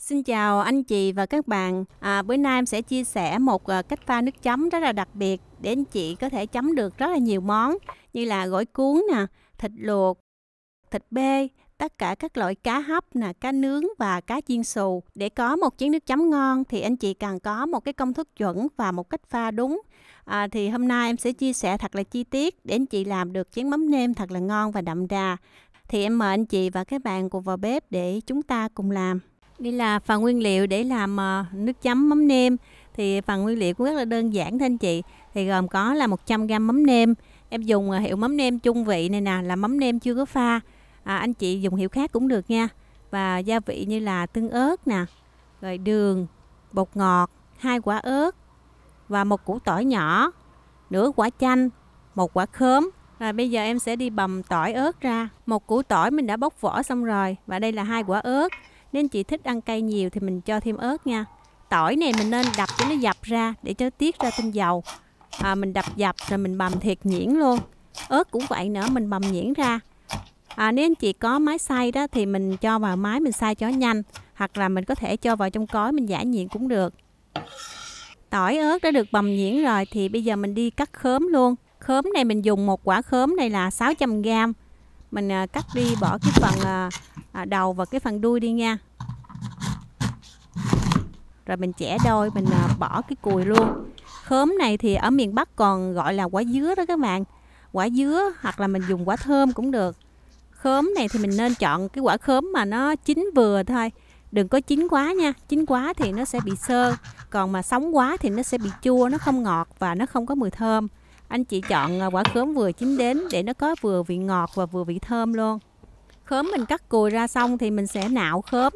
Xin chào anh chị và các bạn. À, bữa nay em sẽ chia sẻ một à, cách pha nước chấm rất là đặc biệt để anh chị có thể chấm được rất là nhiều món như là gỏi cuốn nè, thịt luộc, thịt bê, tất cả các loại cá hấp nè, cá nướng và cá chiên xù. Để có một chén nước chấm ngon thì anh chị cần có một cái công thức chuẩn và một cách pha đúng. À, thì hôm nay em sẽ chia sẻ thật là chi tiết để anh chị làm được chén mắm nêm thật là ngon và đậm đà. Thì em mời anh chị và các bạn cùng vào bếp để chúng ta cùng làm. Đây là phần nguyên liệu để làm ờ, nước chấm mắm nêm. Thì phần nguyên liệu cũng rất là đơn giản thưa anh chị. Thì gồm có là 100g mắm nêm. Em dùng ờ, hiệu mắm nêm chung vị này nè là mắm nêm chưa có pha. À, anh chị dùng hiệu khác cũng được nha. Và gia vị như là tương ớt nè, rồi đường, bột ngọt, hai quả ớt và một củ tỏi nhỏ, nửa quả chanh, một quả khóm và bây giờ em sẽ đi bầm tỏi ớt ra. Một củ tỏi mình đã bóc vỏ xong rồi và đây là hai quả ớt nên chị thích ăn cay nhiều thì mình cho thêm ớt nha tỏi này mình nên đập cho nó dập ra để cho tiết ra tinh dầu à, mình đập dập rồi mình bầm thiệt nhuyễn luôn ớt cũng vậy nữa mình bầm nhuyễn ra à, nếu anh chị có máy xay đó thì mình cho vào máy mình xay cho nhanh hoặc là mình có thể cho vào trong cối mình giả nhuyễn cũng được tỏi ớt đã được bầm nhuyễn rồi thì bây giờ mình đi cắt khóm luôn khóm này mình dùng một quả khóm này là 600 g mình à, cắt đi bỏ cái phần à, à, đầu và cái phần đuôi đi nha rồi mình chẻ đôi mình à, bỏ cái cùi luôn khóm này thì ở miền Bắc còn gọi là quả dứa đó các bạn quả dứa hoặc là mình dùng quả thơm cũng được khóm này thì mình nên chọn cái quả khóm mà nó chín vừa thôi đừng có chín quá nha chín quá thì nó sẽ bị sơ còn mà sống quá thì nó sẽ bị chua nó không ngọt và nó không có mùi thơm anh chị chọn à, quả khóm vừa chín đến để nó có vừa vị ngọt và vừa vị thơm luôn khóm mình cắt cùi ra xong thì mình sẽ nạo khóm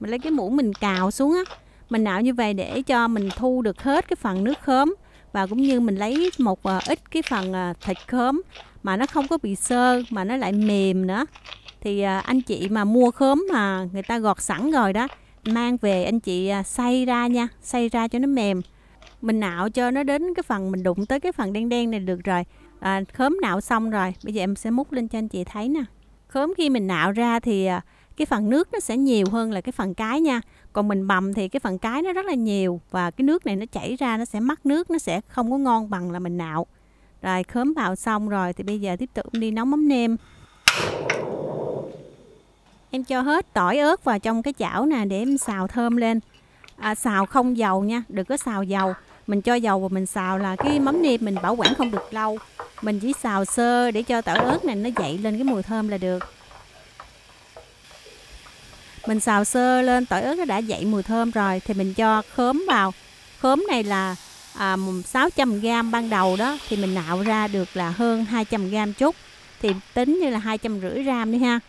mình lấy cái mũ mình cào xuống á mình nạo như vậy để cho mình thu được hết cái phần nước khóm và cũng như mình lấy một ờ, ít cái phần ờ, thịt khóm mà nó không có bị sơ mà nó lại mềm nữa thì ờ, anh chị mà mua khóm mà người ta gọt sẵn rồi đó mang về anh chị xay ra nha xay ra cho nó mềm mình nạo cho nó đến cái phần mình đụng tới cái phần đen đen này được rồi à, khóm nạo xong rồi bây giờ em sẽ múc lên cho anh chị thấy nè khóm khi mình nạo ra thì cái phần nước nó sẽ nhiều hơn là cái phần cái nha còn mình bầm thì cái phần cái nó rất là nhiều và cái nước này nó chảy ra nó sẽ mắc nước nó sẽ không có ngon bằng là mình nạo rồi khóm bào xong rồi thì bây giờ tiếp tục đi nấu mắm nêm em cho hết tỏi ớt vào trong cái chảo nè để em xào thơm lên à, xào không dầu nha đừng có xào dầu mình cho dầu và mình xào là cái mắm nêm mình bảo quản không được lâu mình chỉ xào sơ để cho tỏi ớt này nó dậy lên cái mùi thơm là được mình xào sơ lên tỏi ớt nó đã dậy mùi thơm rồi thì mình cho khóm vào khóm này là à, 600 g ban đầu đó thì mình nạo ra được là hơn 200 g chút thì tính như là hai trăm rưỡi gram đi ha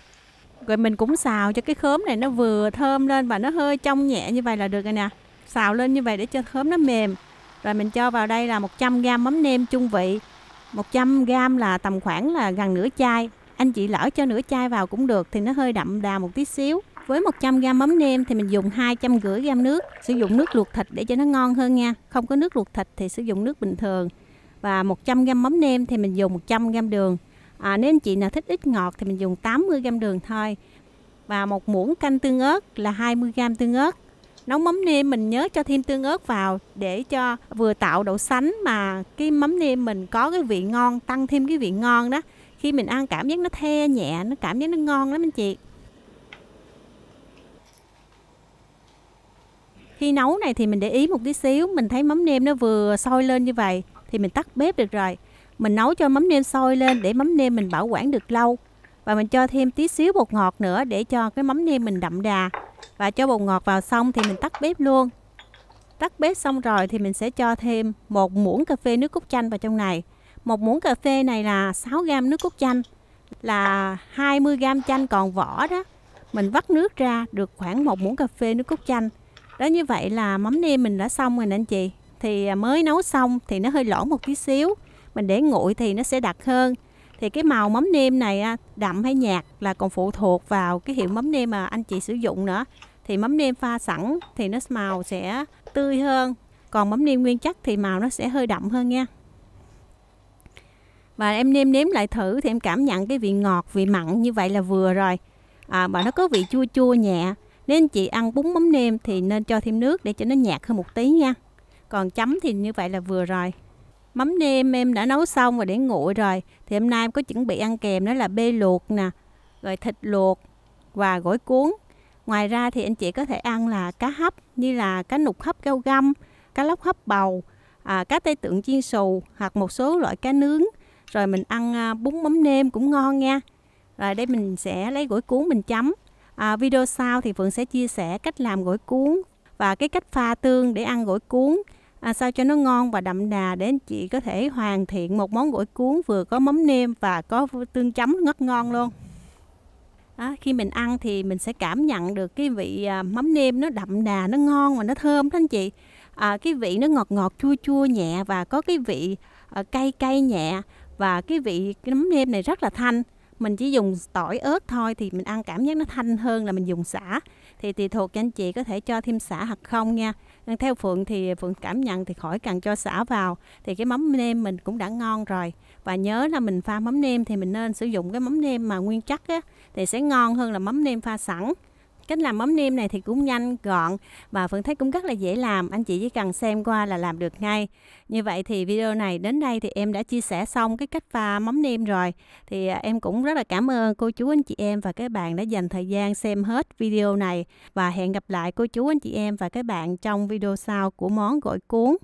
rồi mình cũng xào cho cái khóm này nó vừa thơm lên và nó hơi trong nhẹ như vậy là được rồi nè xào lên như vậy để cho khóm nó mềm rồi mình cho vào đây là 100 g mắm nêm chung vị 100 g là tầm khoảng là gần nửa chai anh chị lỡ cho nửa chai vào cũng được thì nó hơi đậm đà một tí xíu với 100g mắm nêm thì mình dùng 250g nước, sử dụng nước luộc thịt để cho nó ngon hơn nha. Không có nước luộc thịt thì sử dụng nước bình thường. Và 100g mắm nêm thì mình dùng 100g đường. À, nếu anh chị nào thích ít ngọt thì mình dùng 80g đường thôi. Và một muỗng canh tương ớt là 20g tương ớt. Nấu mắm nêm mình nhớ cho thêm tương ớt vào để cho vừa tạo độ sánh mà cái mắm nêm mình có cái vị ngon, tăng thêm cái vị ngon đó. Khi mình ăn cảm giác nó the nhẹ, nó cảm giác nó ngon lắm anh chị khi nấu này thì mình để ý một tí xíu mình thấy mắm nêm nó vừa sôi lên như vậy thì mình tắt bếp được rồi mình nấu cho mắm nêm sôi lên để mắm nêm mình bảo quản được lâu và mình cho thêm tí xíu bột ngọt nữa để cho cái mắm nêm mình đậm đà và cho bột ngọt vào xong thì mình tắt bếp luôn tắt bếp xong rồi thì mình sẽ cho thêm một muỗng cà phê nước cốt chanh vào trong này một muỗng cà phê này là 6 gram nước cốt chanh là 20 gram chanh còn vỏ đó mình vắt nước ra được khoảng một muỗng cà phê nước cốt chanh đó như vậy là mắm nêm mình đã xong rồi nè anh chị thì à, mới nấu xong thì nó hơi lỏng một tí xíu mình để nguội thì nó sẽ đặc hơn thì cái màu mắm nêm này đậm hay nhạt là còn phụ thuộc vào cái hiệu mắm nêm mà anh chị sử dụng nữa thì mắm nêm pha sẵn thì nó màu sẽ tươi hơn còn mắm nêm nguyên chất thì màu nó sẽ hơi đậm hơn nha và em nêm nếm lại thử thì em cảm nhận cái vị ngọt vị mặn như vậy là vừa rồi à, và nó có vị chua chua nhẹ nên chị ăn bún mắm nêm thì nên cho thêm nước để cho nó nhạt hơn một tí nha. Còn chấm thì như vậy là vừa rồi. Mắm nêm em đã nấu xong và để nguội rồi. Thì hôm nay em có chuẩn bị ăn kèm đó là bê luộc nè, rồi thịt luộc và gỏi cuốn. Ngoài ra thì anh chị có thể ăn là cá hấp như là cá nục hấp cao găm, cá lóc hấp bầu, à, cá tây tượng chiên xù hoặc một số loại cá nướng. Rồi mình ăn à, bún mắm nêm cũng ngon nha. Rồi đây mình sẽ lấy gỏi cuốn mình chấm à, video sau thì Phượng sẽ chia sẻ cách làm gỏi cuốn và cái cách pha tương để ăn gỏi cuốn à, sao cho nó ngon và đậm đà để anh chị có thể hoàn thiện một món gỏi cuốn vừa có mắm nêm và có tương chấm ngất ngon luôn. À, khi mình ăn thì mình sẽ cảm nhận được cái vị à, mắm nêm nó đậm đà, nó ngon và nó thơm đó anh chị. À, cái vị nó ngọt ngọt chua chua nhẹ và có cái vị à, cay cay nhẹ và cái vị cái mắm nêm này rất là thanh mình chỉ dùng tỏi ớt thôi thì mình ăn cảm giác nó thanh hơn là mình dùng xả thì tùy thuộc cho anh chị có thể cho thêm xả hoặc không nha nên theo phượng thì phượng cảm nhận thì khỏi cần cho xả vào thì cái mắm nêm mình cũng đã ngon rồi và nhớ là mình pha mắm nêm thì mình nên sử dụng cái mắm nêm mà nguyên chất á thì sẽ ngon hơn là mắm nêm pha sẵn Cách làm mắm nêm này thì cũng nhanh, gọn và Phượng thấy cũng rất là dễ làm. Anh chị chỉ cần xem qua là làm được ngay. Như vậy thì video này đến đây thì em đã chia sẻ xong cái cách pha mắm nêm rồi. Thì à, em cũng rất là cảm ơn cô chú anh chị em và các bạn đã dành thời gian xem hết video này. Và hẹn gặp lại cô chú anh chị em và các bạn trong video sau của món gỏi cuốn.